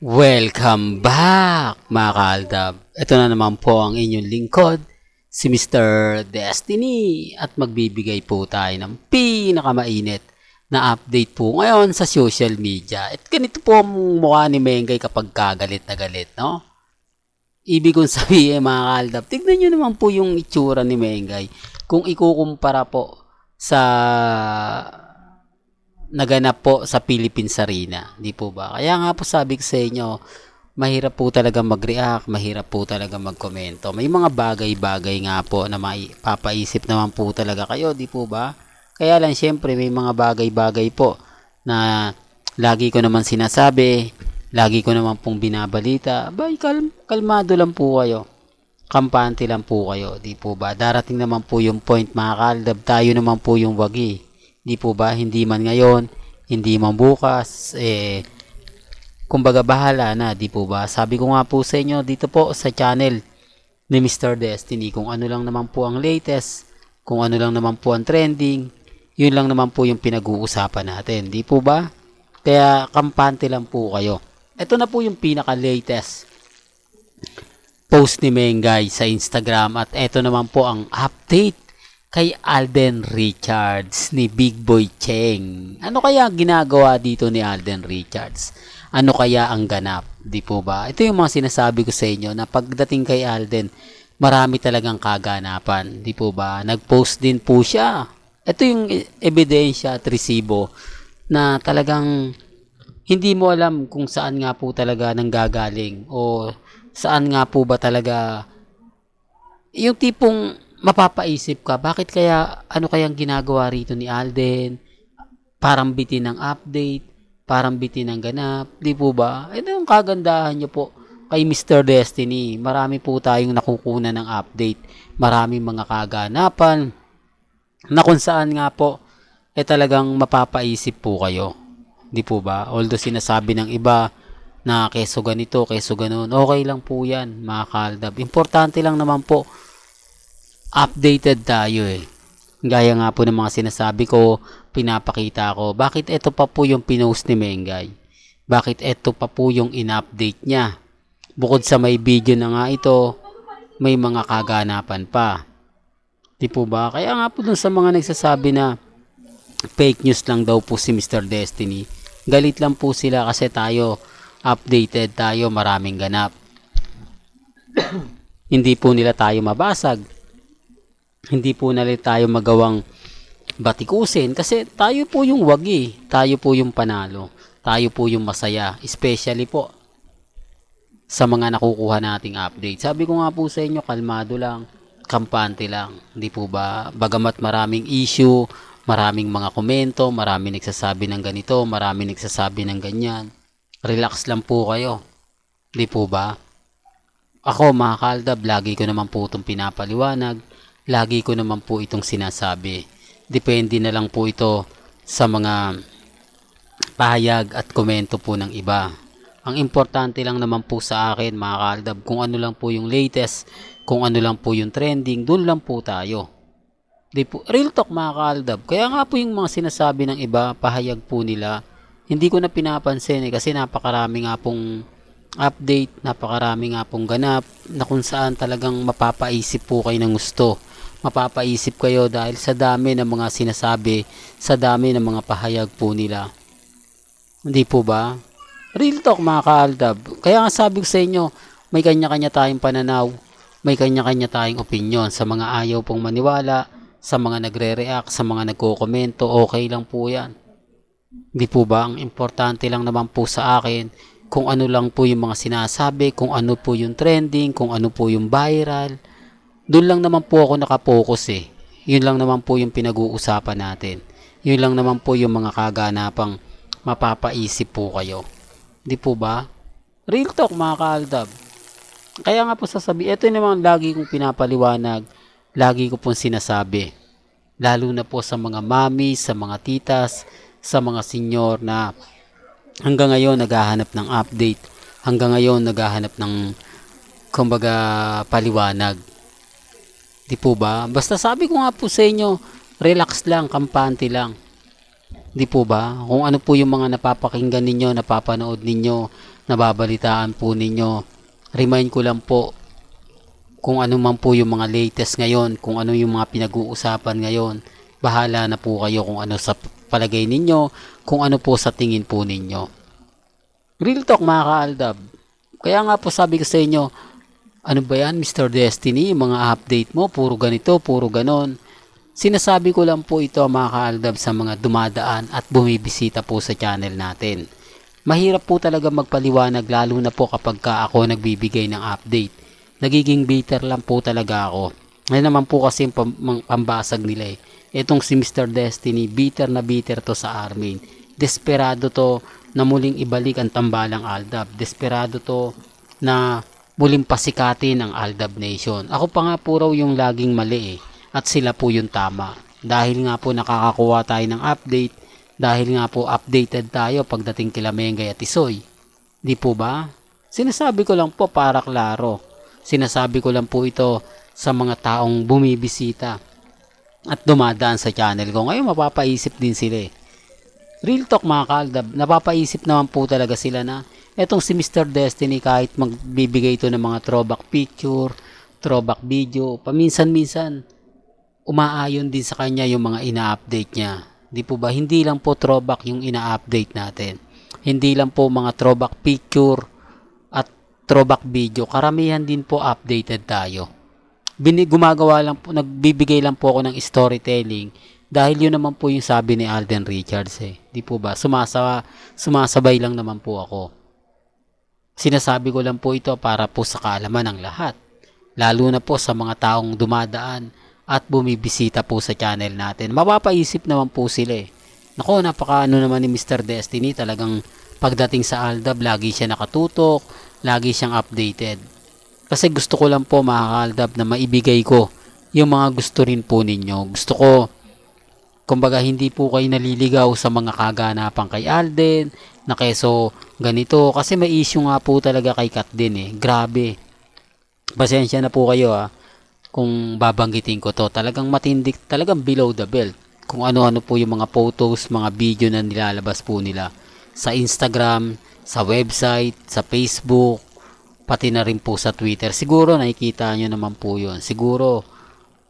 Welcome back mga kaaldab. Ito na naman po ang inyong lingkod, si Mr. Destiny at magbibigay po tayo ng pinakamainit na update po ngayon sa social media. At ganito po ang mukha ni Mengay kapag kagalit na galit, no? Ibig kong sabihin mga kaaldab, tignan nyo naman po yung itsura ni Mengay kung ikukumpara po sa naganap po sa Philippines Arena. Di po ba? Kaya nga po sabi ko sa inyo, mahirap po talaga mag-react, mahirap po talaga mag-komento. May mga bagay-bagay nga po na mapapaisip naman po talaga kayo, di po ba? Kaya lang syempre may mga bagay-bagay po na lagi ko naman sinasabi, lagi ko naman pong binabalita. Bay, kalm kalmado lang po kayo. Kampante lang po kayo, di po ba? Darating naman po yung point, mga kaldab, tayo naman po yung wagi Di po ba? Hindi man ngayon, hindi man bukas, eh, kumbaga bahala na, di po ba? Sabi ko nga po sa inyo dito po sa channel ni Mr. Destiny kung ano lang naman po ang latest, kung ano lang naman po ang trending, yun lang naman po yung pinag-uusapan natin, di po ba? Kaya kampante lang po kayo. Ito na po yung pinaka-latest post ni Mengay sa Instagram at ito naman po ang update kay Alden Richards ni Big Boy Cheng. Ano kaya ginagawa dito ni Alden Richards? Ano kaya ang ganap? Di po ba? Ito yung mga sinasabi ko sa inyo na pagdating kay Alden, marami talagang kaganapan. Di po ba? Nag-post din po siya. Ito yung ebidensya at resibo na talagang hindi mo alam kung saan nga po talaga nanggagaling o saan nga po ba talaga yung tipong mapapaisip ka, bakit kaya, ano kayang ginagawa rito ni Alden? Parang bitin ng update, parang bitin ng ganap, di po ba? Ito eh, yung kagandahan nyo po kay Mr. Destiny. Marami po tayong nakukunan ng update. Maraming mga kaganapan na kung saan nga po, eh talagang mapapaisip po kayo. Di po ba? Although sinasabi ng iba na keso ganito, keso ganun, okay lang po yan mga kaldab. Importante lang naman po updated tayo eh. Gaya nga po ng mga sinasabi ko, pinapakita ko, bakit ito pa po yung pinost ni Mengay? Bakit ito pa po yung in-update niya? Bukod sa may video na nga ito, may mga kaganapan pa. Di po ba? Kaya nga po dun sa mga nagsasabi na fake news lang daw po si Mr. Destiny. Galit lang po sila kasi tayo updated tayo maraming ganap. Hindi po nila tayo mabasag hindi po nalit tayo magawang batikusin kasi tayo po yung wagi, tayo po yung panalo, tayo po yung masaya, especially po sa mga nakukuha nating update. Sabi ko nga po sa inyo, kalmado lang, kampante lang. Hindi po ba? Bagamat maraming issue, maraming mga komento, maraming nagsasabi ng ganito, maraming nagsasabi ng ganyan. Relax lang po kayo. Hindi po ba? Ako, mga kaldab, lagi ko naman po itong pinapaliwanag Lagi ko naman po itong sinasabi. Depende na lang po ito sa mga pahayag at komento po ng iba. Ang importante lang naman po sa akin mga kaaldab kung ano lang po yung latest, kung ano lang po yung trending, doon lang po tayo. Di po, real talk mga kaaldab, kaya nga po yung mga sinasabi ng iba, pahayag po nila, hindi ko na pinapansin eh, kasi napakarami nga pong update, napakarami nga pong ganap na kung saan talagang mapapaisip po kayo ng gusto mapapaisip kayo dahil sa dami ng mga sinasabi, sa dami ng mga pahayag po nila. Hindi po ba? Real talk mga kaaldab. Kaya nga sabi ko sa inyo, may kanya-kanya tayong pananaw, may kanya-kanya tayong opinion sa mga ayaw pong maniwala, sa mga nagre-react, sa mga nagko-komento, okay lang po yan. Hindi po ba? Ang importante lang naman po sa akin kung ano lang po yung mga sinasabi, kung ano po yung trending, kung ano po yung viral, doon lang naman po ako nakapokus eh. Yun lang naman po yung pinag-uusapan natin. Yun lang naman po yung mga kaganapang mapapaisip po kayo. Di po ba? Real talk mga kaaldab. Kaya nga po sasabi, ito naman lagi kong pinapaliwanag, lagi ko pong sinasabi. Lalo na po sa mga mami, sa mga titas, sa mga senior na hanggang ngayon naghahanap ng update, hanggang ngayon naghahanap ng kumbaga paliwanag Di po ba? Basta sabi ko nga po sa inyo, relax lang, kampante lang. Di po ba? Kung ano po yung mga napapakinggan ninyo, napapanood ninyo, nababalitaan po ninyo. Remind ko lang po kung ano man po yung mga latest ngayon, kung ano yung mga pinag-uusapan ngayon. Bahala na po kayo kung ano sa palagay ninyo, kung ano po sa tingin po ninyo. Real talk mga kaaldab. Kaya nga po sabi ko sa inyo, ano ba yan, Mr. Destiny? Mga update mo, puro ganito, puro ganon. Sinasabi ko lang po ito mga kaaldab sa mga dumadaan at bumibisita po sa channel natin. Mahirap po talaga magpaliwanag lalo na po kapag ka ako nagbibigay ng update. Nagiging bitter lang po talaga ako. Ngayon naman po kasi yung pambasag nila eh. Itong si Mr. Destiny, bitter na bitter to sa Armin. Desperado to na muling ibalik ang tambalang Aldab. Desperado to na muling pasikatin ang Aldab Nation. Ako pa nga po raw yung laging mali eh, at sila po yung tama. Dahil nga po nakakakuha tayo ng update, dahil nga po updated tayo pagdating kila Mengay at Isoy. Di po ba? Sinasabi ko lang po para klaro. Sinasabi ko lang po ito sa mga taong bumibisita at dumadaan sa channel ko. Ngayon mapapaisip din sila eh. Real talk mga kaldab, napapaisip naman po talaga sila na Etong si Mr. Destiny kahit magbibigay ito ng mga throwback picture, throwback video, paminsan-minsan umaayon din sa kanya yung mga ina-update niya. Di po ba hindi lang po throwback yung ina-update natin. Hindi lang po mga throwback picture at throwback video. Karamihan din po updated tayo. Bini gumagawa lang po, nagbibigay lang po ako ng storytelling dahil yun naman po yung sabi ni Alden Richards eh. Di po ba? Sumasaba, sumasabay lang naman po ako. Sinasabi ko lang po ito para po sa kaalaman ng lahat, lalo na po sa mga taong dumadaan at bumibisita po sa channel natin. Mapapaisip naman po sila eh. Nako, napakaano naman ni Mr. Destiny, talagang pagdating sa Aldab, lagi siya nakatutok, lagi siyang updated. Kasi gusto ko lang po mga Aldab na maibigay ko yung mga gusto rin po ninyo. Gusto ko kumbaga hindi po kayo naliligaw sa mga kaganapan kay Alden, na keso ganito. Kasi may issue nga po talaga kay Kat din eh. Grabe. Pasensya na po kayo ha. Ah, kung babanggitin ko to, talagang matindi, talagang below the belt. Kung ano-ano po yung mga photos, mga video na nilalabas po nila sa Instagram, sa website, sa Facebook, pati na rin po sa Twitter. Siguro nakikita nyo naman po yon Siguro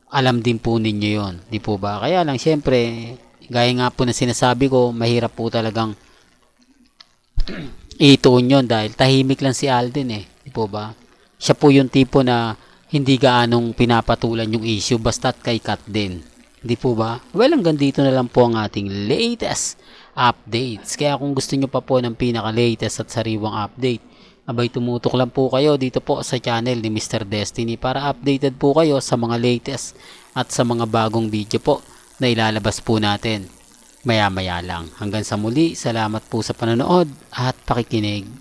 alam din po ninyo yon Di po ba? Kaya lang syempre, gaya nga po na sinasabi ko, mahirap po talagang i-tune yun dahil tahimik lang si Alden eh. Di po ba? Siya po yung tipo na hindi gaanong pinapatulan yung issue basta't kay Kat din. Di po ba? Well, hanggang dito na lang po ang ating latest updates. Kaya kung gusto nyo pa po ng pinaka-latest at sariwang update, abay tumutok lang po kayo dito po sa channel ni Mr. Destiny para updated po kayo sa mga latest at sa mga bagong video po na ilalabas po natin maya-maya lang. Hanggang sa muli, salamat po sa panonood at pakikinig.